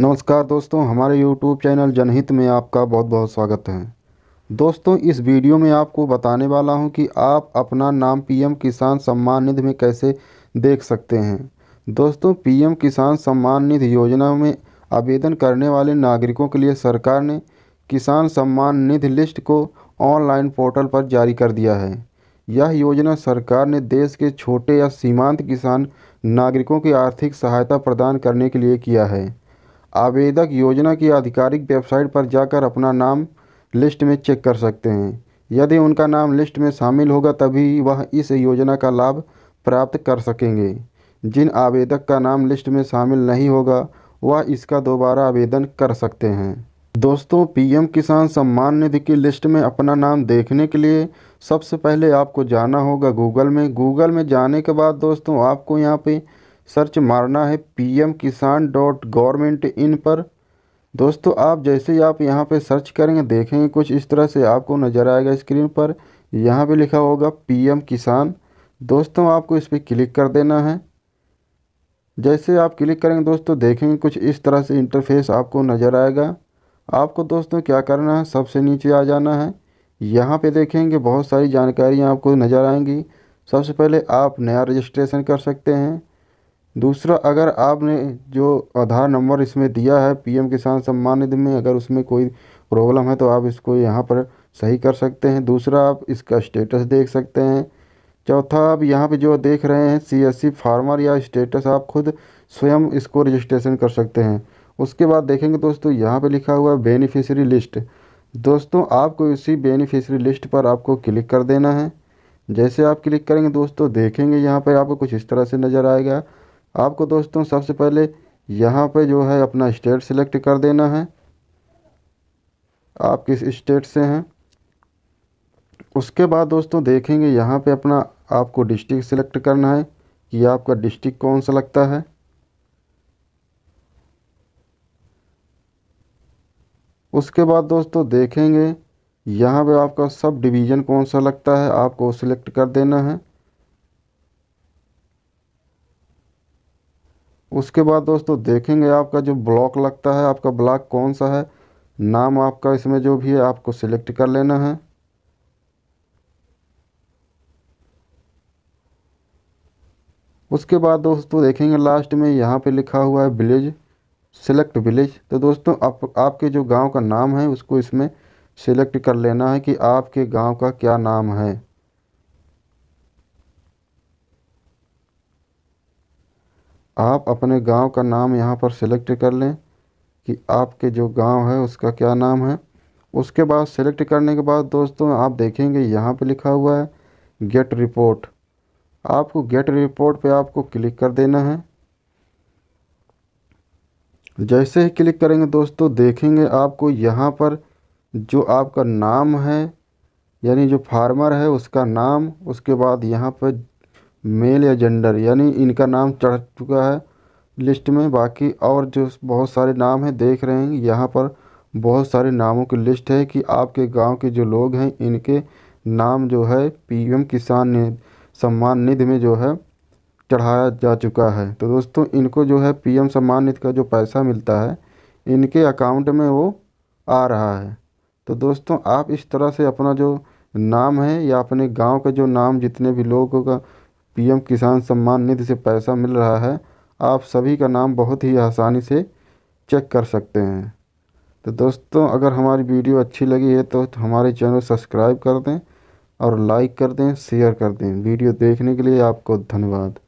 नमस्कार दोस्तों हमारे YouTube चैनल जनहित में आपका बहुत बहुत स्वागत है दोस्तों इस वीडियो में आपको बताने वाला हूं कि आप अपना नाम पीएम किसान सम्मान निधि में कैसे देख सकते हैं दोस्तों पीएम किसान सम्मान निधि योजना में आवेदन करने वाले नागरिकों के लिए सरकार ने किसान सम्मान निधि लिस्ट को ऑनलाइन पोर्टल पर जारी कर दिया है यह योजना सरकार ने देश के छोटे या सीमांत किसान नागरिकों की आर्थिक सहायता प्रदान करने के लिए किया है आवेदक योजना की आधिकारिक वेबसाइट पर जाकर अपना नाम लिस्ट में चेक कर सकते हैं यदि उनका नाम लिस्ट में शामिल होगा तभी वह इस योजना का लाभ प्राप्त कर सकेंगे जिन आवेदक का नाम लिस्ट में शामिल नहीं होगा वह इसका दोबारा आवेदन कर सकते हैं दोस्तों पीएम किसान सम्मान निधि की लिस्ट में अपना नाम देखने के लिए सबसे पहले आपको जाना होगा गूगल में गूगल में जाने के बाद दोस्तों आपको यहाँ पर सर्च मारना है पीएम किसान डॉट गवर्नमेंट इन पर दोस्तों आप जैसे ही आप यहाँ पे सर्च करेंगे देखेंगे कुछ इस तरह से आपको नज़र आएगा स्क्रीन पर यहाँ पे लिखा होगा पीएम किसान दोस्तों आपको इस पर क्लिक कर देना है जैसे आप क्लिक करेंगे दोस्तों देखेंगे कुछ इस तरह से इंटरफेस आपको नज़र आएगा आपको दोस्तों क्या करना है सबसे नीचे आ जाना है यहाँ पे देखेंगे बहुत सारी जानकारियाँ आपको नज़र आएंगी सबसे पहले आप नया रजिस्ट्रेशन कर सकते हैं दूसरा अगर आपने जो आधार नंबर इसमें दिया है पीएम किसान सम्मान निधि में अगर उसमें कोई प्रॉब्लम है तो आप इसको यहाँ पर सही कर सकते हैं दूसरा आप इसका स्टेटस देख सकते हैं चौथा आप यहाँ पे जो देख रहे हैं सी एस सी फार्मर या स्टेटस आप खुद स्वयं इसको रजिस्ट्रेशन कर सकते हैं उसके बाद देखेंगे दोस्तों यहाँ पे लिखा हुआ है बेनिफिशरी लिस्ट दोस्तों आपको इसी बेनिफिशरी लिस्ट पर आपको क्लिक कर देना है जैसे आप क्लिक करेंगे दोस्तों देखेंगे यहाँ पर आपको कुछ इस तरह से नज़र आएगा आपको दोस्तों सबसे पहले यहाँ पे जो है अपना स्टेट सिलेक्ट कर देना है आप किस स्टेट से हैं उसके बाद दोस्तों देखेंगे यहाँ पे अपना आपको डिस्ट्रिक्ट सिलेक्ट करना है कि आपका डिस्ट्रिक्ट कौन सा लगता है उसके बाद दोस्तों देखेंगे यहाँ पे आपका सब डिवीज़न कौन सा लगता है आपको सिलेक्ट कर देना है उसके बाद दोस्तों देखेंगे आपका जो ब्लॉक लगता है आपका ब्लॉक कौन सा है नाम आपका इसमें जो भी है आपको सिलेक्ट कर लेना है उसके बाद दोस्तों देखेंगे लास्ट में यहाँ पे लिखा हुआ है विलेज सिलेक्ट विलेज तो दोस्तों आप आपके जो गांव का नाम है उसको इसमें सिलेक्ट कर लेना है कि आपके गांव का क्या नाम है आप अपने गांव का नाम यहाँ पर सिलेक्ट कर लें कि आपके जो गांव है उसका क्या नाम है उसके बाद सेलेक्ट करने के बाद दोस्तों आप देखेंगे यहाँ पर लिखा हुआ है गेट रिपोर्ट आपको गेट रिपोर्ट पे आपको क्लिक कर देना है जैसे ही क्लिक करेंगे दोस्तों देखेंगे आपको यहाँ पर जो आपका नाम है यानी जो फार्मर है उसका नाम उसके बाद यहाँ पर मेल या जेंडर यानी इनका नाम चढ़ चुका है लिस्ट में बाकी और जो बहुत सारे नाम हैं देख रहे हैं यहाँ पर बहुत सारे नामों की लिस्ट है कि आपके गांव के जो लोग हैं इनके नाम जो है पीएम किसान ने सम्मान निधि में जो है चढ़ाया जा चुका है तो दोस्तों इनको जो है पीएम सम्मान निधि का जो पैसा मिलता है इनके अकाउंट में वो आ रहा है तो दोस्तों आप इस तरह से अपना जो नाम है या अपने गांव का जो नाम जितने भी लोगों का पीएम किसान सम्मान निधि से पैसा मिल रहा है आप सभी का नाम बहुत ही आसानी से चेक कर सकते हैं तो दोस्तों अगर हमारी वीडियो अच्छी लगी है तो हमारे चैनल सब्सक्राइब कर दें और लाइक कर दें शेयर कर दें वीडियो देखने के लिए आपको धन्यवाद